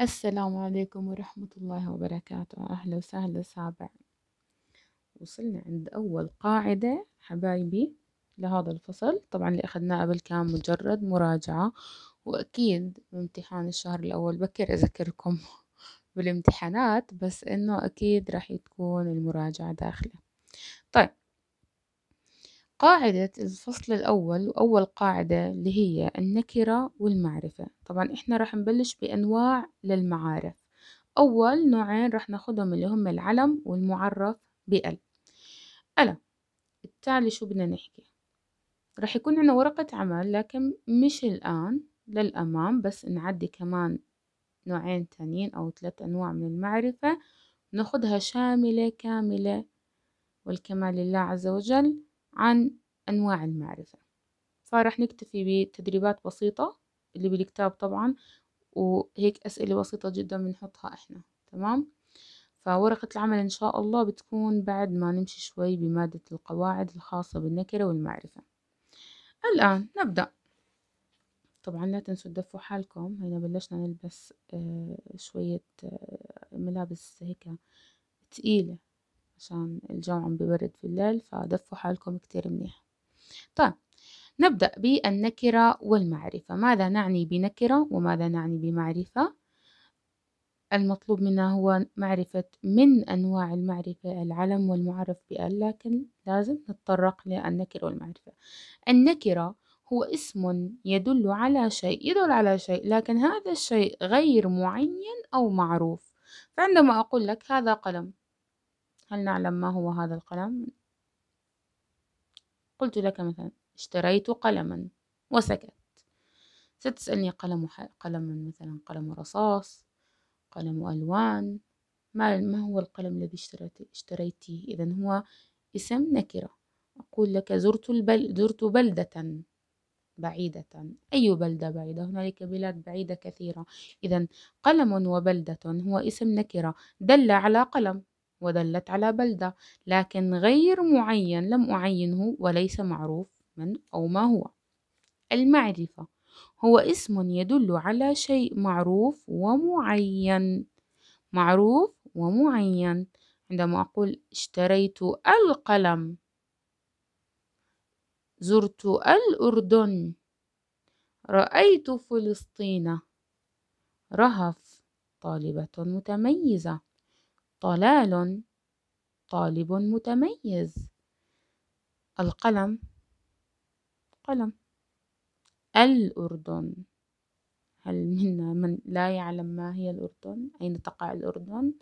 السلام عليكم ورحمة الله وبركاته أهلا وسهلا سابع وصلنا عند أول قاعدة حبايبي لهذا الفصل طبعا اللي أخذناه قبل كان مجرد مراجعة وأكيد امتحان الشهر الأول بكر أذكركم بالامتحانات بس إنه أكيد راح تكون المراجعة داخله قاعدة الفصل الأول وأول قاعدة اللي هي النكرة والمعرفة طبعا إحنا راح نبلش بأنواع للمعارف أول نوعين راح ناخدهم اللي هم العلم والمعرف بأل ألا بالتالي شو بدنا نحكي راح يكون عنا ورقة عمل لكن مش الآن للأمام بس نعدي كمان نوعين تانيين أو ثلاث أنواع من المعرفة ناخدها شاملة كاملة والكمال لله عز وجل عن أنواع المعرفة فرح نكتفي بتدريبات بسيطة اللي بالكتاب طبعا وهيك أسئلة بسيطة جدا بنحطها إحنا تمام فورقة العمل إن شاء الله بتكون بعد ما نمشي شوي بمادة القواعد الخاصة بالنكرة والمعرفة الآن نبدأ طبعا لا تنسوا تدفوا حالكم هنا بلشنا نلبس آه، شوية آه، ملابس هيك تقيلة عشان الجو عم ببرد في الليل فدفوا حالكم كتير منيح طيب نبدأ بالنكرة والمعرفة ماذا نعني بنكرة وماذا نعني بمعرفة المطلوب منا هو معرفة من أنواع المعرفة العلم والمعرف بأل لكن لازم نتطرق للنكرة والمعرفة النكرة هو اسم يدل على شيء يدل على شيء لكن هذا الشيء غير معين أو معروف فعندما أقول لك هذا قلم هل نعلم ما هو هذا القلم قلت لك مثلا اشتريت قلما وسكت ستسألني قلم ح... قلم مثلا قلم رصاص قلم ألوان ما ما هو القلم الذي اشتريت اشتريته إذا هو اسم نكرة أقول لك زرت البل زرت بلدة بعيدة أي بلدة بعيدة هنالك بلاد بعيدة كثيرة إذا قلم وبلدة هو اسم نكرة دل على قلم ودلت على بلدة لكن غير معين لم أعينه وليس معروف من أو ما هو المعرفة هو اسم يدل على شيء معروف ومعين معروف ومعين عندما أقول اشتريت القلم زرت الأردن رأيت فلسطين رهف طالبة متميزة طلال طالب متميز القلم قلم الأردن هل منا من لا يعلم ما هي الأردن أين تقع الأردن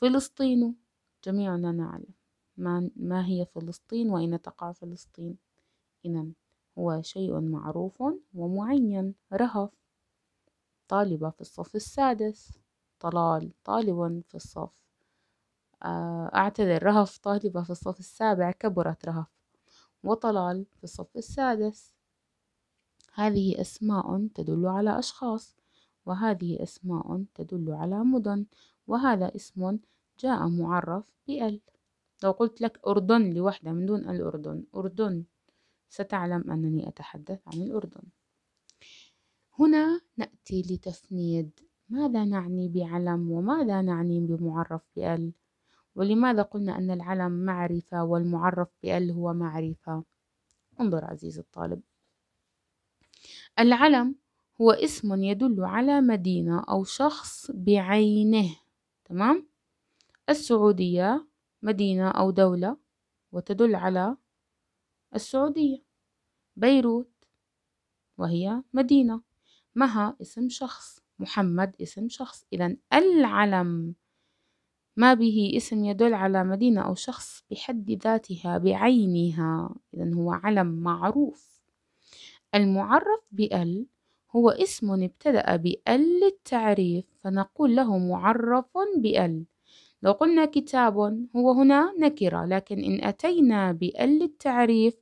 فلسطين جميعنا نعلم ما, ما هي فلسطين وأين تقع فلسطين إذا هو شيء معروف ومعين رهف طالبة في الصف السادس طلال طالب في الصف آه، أعتذر رهف طالبة في الصف السابع كبرت رهف وطلال في الصف السادس هذه أسماء تدل على أشخاص وهذه أسماء تدل على مدن وهذا اسم جاء معرف بأل لو قلت لك أردن لوحدة من دون الأردن أردن ستعلم أنني أتحدث عن الأردن هنا نأتي لتفنيد ماذا نعني بعلم وماذا نعني بمعرف بال ولماذا قلنا ان العلم معرفه والمعرف بال هو معرفه انظر عزيزي الطالب العلم هو اسم يدل على مدينه او شخص بعينه تمام السعوديه مدينه او دوله وتدل على السعوديه بيروت وهي مدينه مها اسم شخص محمد اسم شخص إذا العلم ما به اسم يدل على مدينة أو شخص بحد ذاتها بعينها إذا هو علم معروف المعرف بأل هو اسم ابتدأ بأل للتعريف فنقول له معرف بأل لو قلنا كتاب هو هنا نكرة لكن إن أتينا بأل للتعريف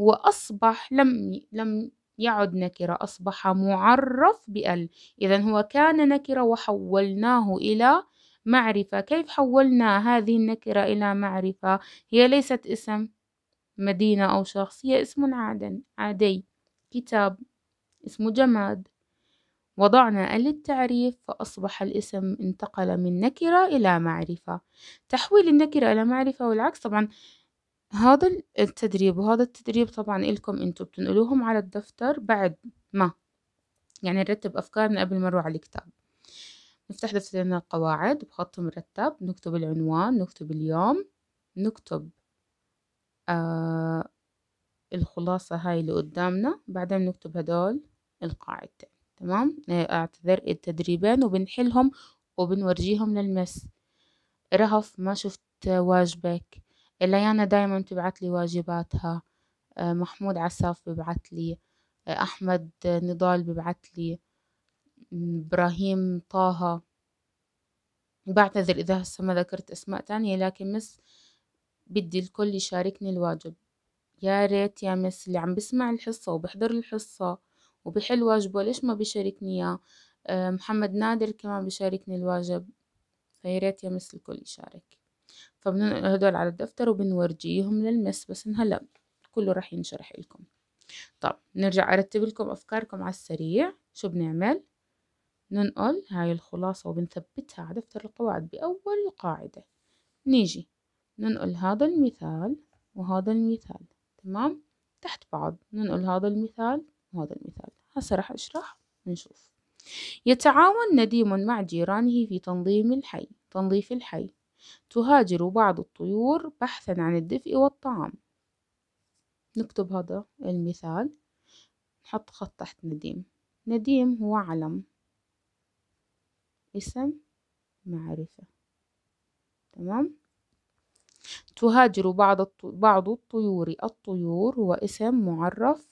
هو أصبح لم لم يعد نكرة أصبح معرف بال إذا هو كان نكرة وحولناه إلى معرفة كيف حولنا هذه النكرة إلى معرفة هي ليست اسم مدينة أو شخص هي اسم عادن عادي كتاب اسم جماد وضعنا ال التعريف فأصبح الاسم انتقل من نكرة إلى معرفة تحويل النكرة إلى معرفة والعكس طبعا هذا التدريب وهذا التدريب طبعا إلكم انتوا بتنقلوهم على الدفتر بعد ما يعني نرتب أفكارنا قبل ما نروح على الكتاب نفتح دفترنا القواعد بخط مرتب نكتب العنوان نكتب اليوم نكتب آه الخلاصة هاي اللي قدامنا بعدين نكتب هدول القاعدتين تمام اعتذر التدريبين وبنحلهم وبنورجيهم للمس رهف ما شفت واجبك إليانا دايما تبعت لي واجباتها آه، محمود عساف ببعث لي آه، أحمد نضال ببعث لي إبراهيم طه بعتذر إذا هسه ما ذكرت أسماء تانية لكن مس بدي الكل يشاركني الواجب يا ريت يا مس اللي عم بسمع الحصة وبحضر الحصة وبحل واجبه ليش ما بيشاركني إياه آه، محمد نادر كمان بيشاركني الواجب فيا ريت يا مس الكل يشارك فبننقل هدول على الدفتر وبنورجيهم للمس بس هلا كله راح ينشرح لكم طب نرجع ارتب لكم افكاركم على السريع شو بنعمل ننقل هاي الخلاصة وبنثبتها على دفتر القواعد بأول قاعدة نيجي ننقل هذا المثال وهذا المثال تمام تحت بعض ننقل هذا المثال وهذا المثال هسه راح أشرح ونشوف يتعاون نديم مع جيرانه في تنظيم الحي تنظيف الحي تهاجر بعض الطيور بحثا عن الدفء والطعام نكتب هذا المثال نحط خط تحت نديم نديم هو علم اسم معرفة تمام تهاجر بعض بعض الطيور الطيور هو اسم معرف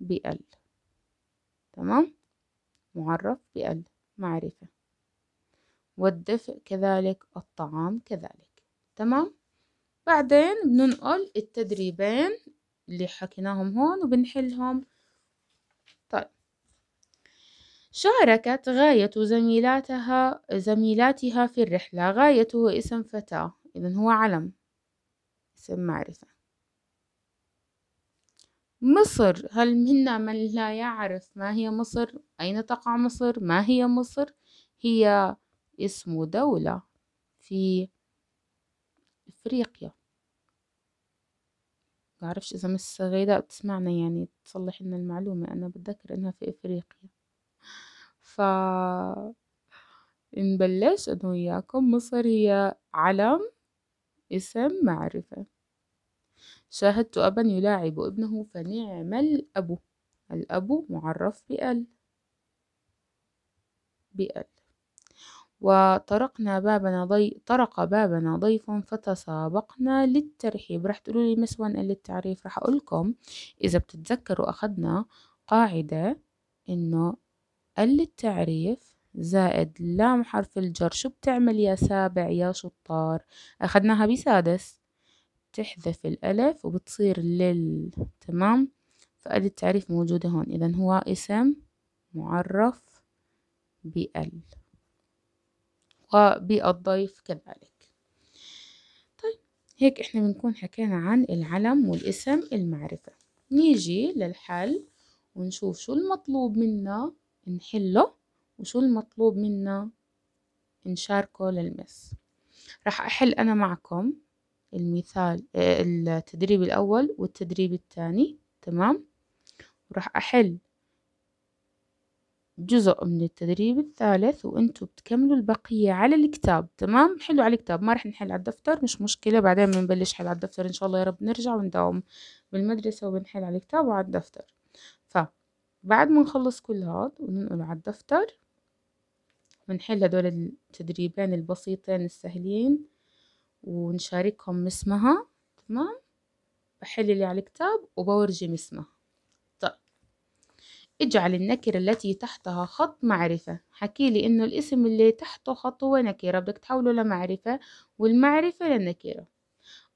بأل تمام معرف بأل معرفة والدفء كذلك الطعام كذلك تمام بعدين بننقل التدريبين اللي حكيناهم هون وبنحلهم طيب شاركت غاية زميلاتها زميلاتها في الرحلة غاية هو اسم فتاة إذا هو علم اسم معرفة مصر هل منا من لا يعرف ما هي مصر أين تقع مصر ما هي مصر هي اسمه دولة في إفريقيا بعرفش إذا مس غيداء بتسمعنا يعني تصلح لنا المعلومة أنا بتذكر إنها في إفريقيا ف نبلش أنا وياكم مصر هي علم اسم معرفة شاهدت أبا يلاعب ابنه فنعم الأب الأب معرف بأل بأل وطرقنا بابنا ضي طرق بابنا ضيف فتسابقنا للترحيب راح تقولوا لي مس وين للتعريف راح اقول لكم اذا بتتذكروا اخذنا قاعده انه للتعريف زائد لام حرف الجر شو بتعمل يا سابع يا شطار اخذناها بسادس بتحذف الالف وبتصير لل تمام فال التعريف موجوده هون اذا هو اسم معرف بال بالضيف كذلك طيب هيك إحنا بنكون حكينا عن العلم والاسم المعرفة نيجي للحل ونشوف شو المطلوب منا نحله وشو المطلوب منا نشاركه للمس راح أحل أنا معكم المثال آه، التدريب الأول والتدريب الثاني تمام وراح أحل جزء من التدريب الثالث وانتوا بتكملوا البقية على الكتاب تمام حلو على الكتاب ما رح نحل على الدفتر مش مشكلة بعدين بنبلش حل على الدفتر ان شاء الله يا رب نرجع ونداوم بالمدرسة وبنحل على الكتاب وعلى الدفتر فبعد ما نخلص كل هاد وننقل على الدفتر بنحل هدول التدريبين البسيطين السهلين ونشاركهم اسمها تمام بحل اللي على الكتاب وبورجي اسمها اجعل النكرة التي تحتها خط معرفة حكي لي إنه الاسم اللي تحته خط هو نكرة بدك تحوله لمعرفة والمعرفة لنكرة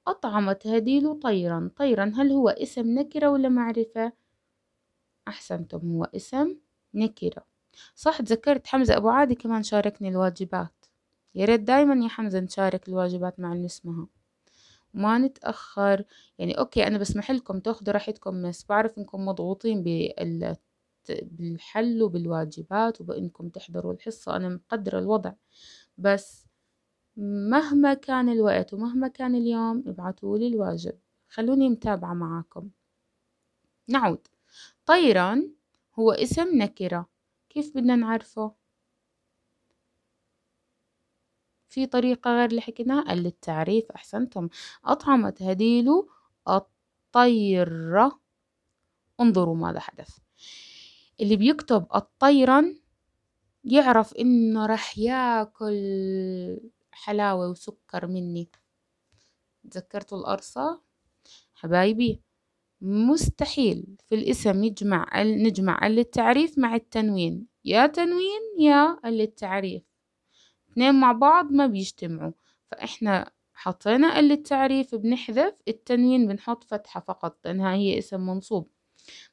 أطعمت هديل طيرا طيرا هل هو اسم نكرة ولا معرفة؟ أحسنتم هو اسم نكرة صح تذكرت حمزة أبو عادي كمان شاركني الواجبات يا ريت دايما يا حمزة نشارك الواجبات مع اللي اسمها ما نتأخر يعني أوكي أنا بسمح لكم تاخدوا راحتكم بس بعرف إنكم مضغوطين بال بالحل وبالواجبات وبإنكم تحضروا الحصة أنا مقدرة الوضع بس مهما كان الوقت ومهما كان اليوم ابعتوا لي الواجب خلوني متابعة معاكم نعود طيران هو اسم نكرة كيف بدنا نعرفه في طريقة غير اللي حكيناها قال للتعريف أحسنتم أطعمت هديلو الطيرة انظروا ماذا حدث اللي بيكتب الطيرا يعرف إنه راح ياكل حلاوة وسكر مني تذكرتوا القرصة حبايبي مستحيل في الاسم يجمع نجمع التعريف مع التنوين يا تنوين يا التعريف اثنين مع بعض ما بيجتمعوا فإحنا حطينا التعريف بنحذف التنوين بنحط فتحة فقط لأنها هي اسم منصوب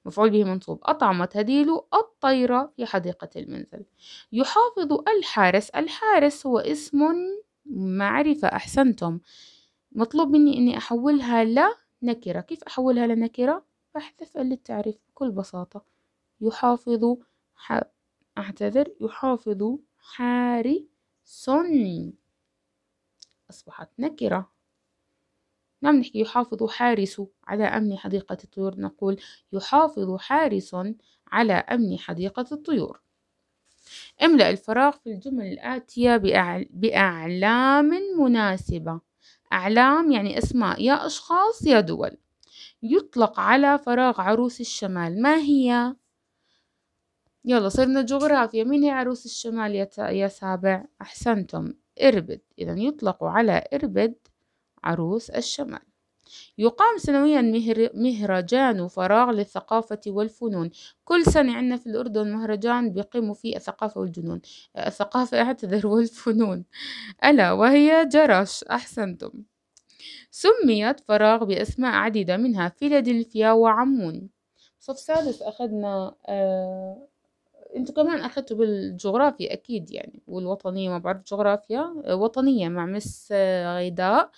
مفعول به منصوب أطعمت هديل الطيرة في حديقة المنزل يحافظ الحارس الحارس هو اسم معرفة أحسنتم مطلوب مني أني أحولها لنكرة كيف أحولها لنكرة؟ بحذف للتعريف بكل بساطة يحافظ ح... أعتذر يحافظ حارس أصبحت نكرة ما بنحكي يحافظ حارس على أمن حديقة الطيور نقول يحافظ حارس على أمن حديقة الطيور املأ الفراغ في الجمل الآتية بأعلام مناسبة أعلام يعني أسماء يا أشخاص يا دول يطلق على فراغ عروس الشمال ما هي؟ يلا صرنا جغرافيا مين هي عروس الشمال يا, يا سابع؟ أحسنتم إربد إذا يطلق على إربد عروس الشمال يقام سنويا مهرجان فراغ للثقافة والفنون كل سنة عندنا في الأردن مهرجان بيقيموا فيه الثقافة والجنون الثقافة اعتذر والفنون ألا وهي جرش أحسنتم سميت فراغ بأسماء عديدة منها فيلادلفيا وعمون صف سادس أخذنا آه انتوا كمان اخذتوا بالجغرافيا اكيد يعني والوطنيه ما بعرف جغرافيا آه، وطنيه مع مس آه، غيداء آه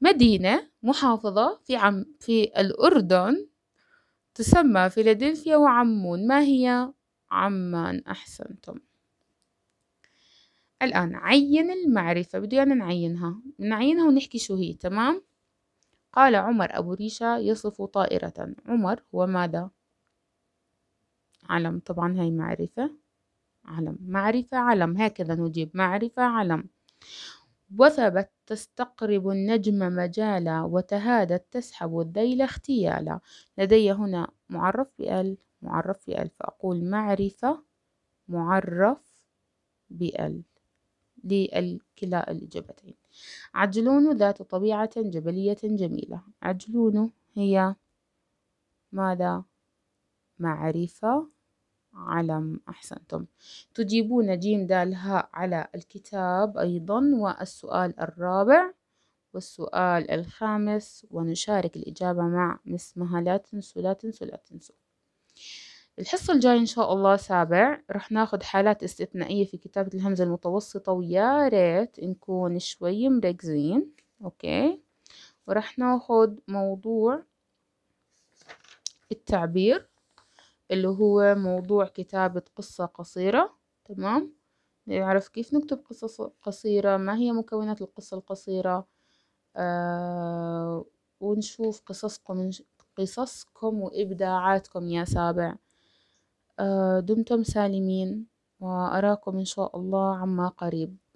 مدينة محافظة في عم في الأردن تسمى فيلادلفيا وعمون ما هي عمان أحسنتم الآن عين المعرفة بده يعني نعينها نعينها ونحكي شو هي تمام قال عمر أبو ريشة يصف طائرة عمر هو ماذا علم طبعا هاي معرفة علم معرفة علم هكذا نجيب معرفة علم وثبت تستقرب النجم مجالا وتهادت تسحب الذيل اختيالا لدي هنا معرف بال معرف بال فأقول معرفة معرف بال لكلا الإجابتين عجلون ذات طبيعة جبلية جميلة عجلون هي ماذا معرفة علم أحسنتم تجيبون جيم دال هاء على الكتاب أيضا والسؤال الرابع والسؤال الخامس ونشارك الإجابة مع مسمها لا تنسوا لا تنسوا لا تنسوا الحصة الجاية إن شاء الله سابع رح ناخد حالات استثنائية في كتابة الهمزة المتوسطة ويا ريت نكون شوي مركزين أوكي ورح ناخد موضوع التعبير اللي هو موضوع كتابة قصة قصيرة تمام نعرف كيف نكتب قصص قصيرة ما هي مكونات القصة القصيرة آه ونشوف قصصكم قصصكم وإبداعاتكم يا سابع آه دمتم سالمين وأراكم إن شاء الله عما قريب